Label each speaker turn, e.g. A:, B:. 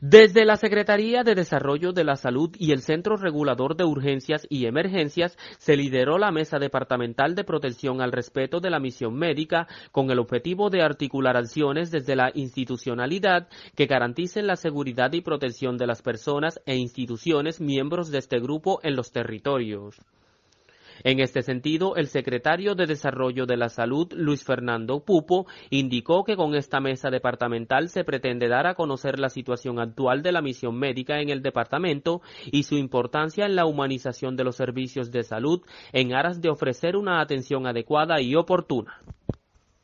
A: Desde la Secretaría de Desarrollo de la Salud y el Centro Regulador de Urgencias y Emergencias se lideró la Mesa Departamental de Protección al Respeto de la Misión Médica con el objetivo de articular acciones desde la institucionalidad que garanticen la seguridad y protección de las personas e instituciones miembros de este grupo en los territorios. En este sentido, el secretario de Desarrollo de la Salud, Luis Fernando Pupo, indicó que con esta mesa departamental se pretende dar a conocer la situación actual de la misión médica en el departamento y su importancia en la humanización de los servicios de salud en aras de ofrecer una atención adecuada y oportuna.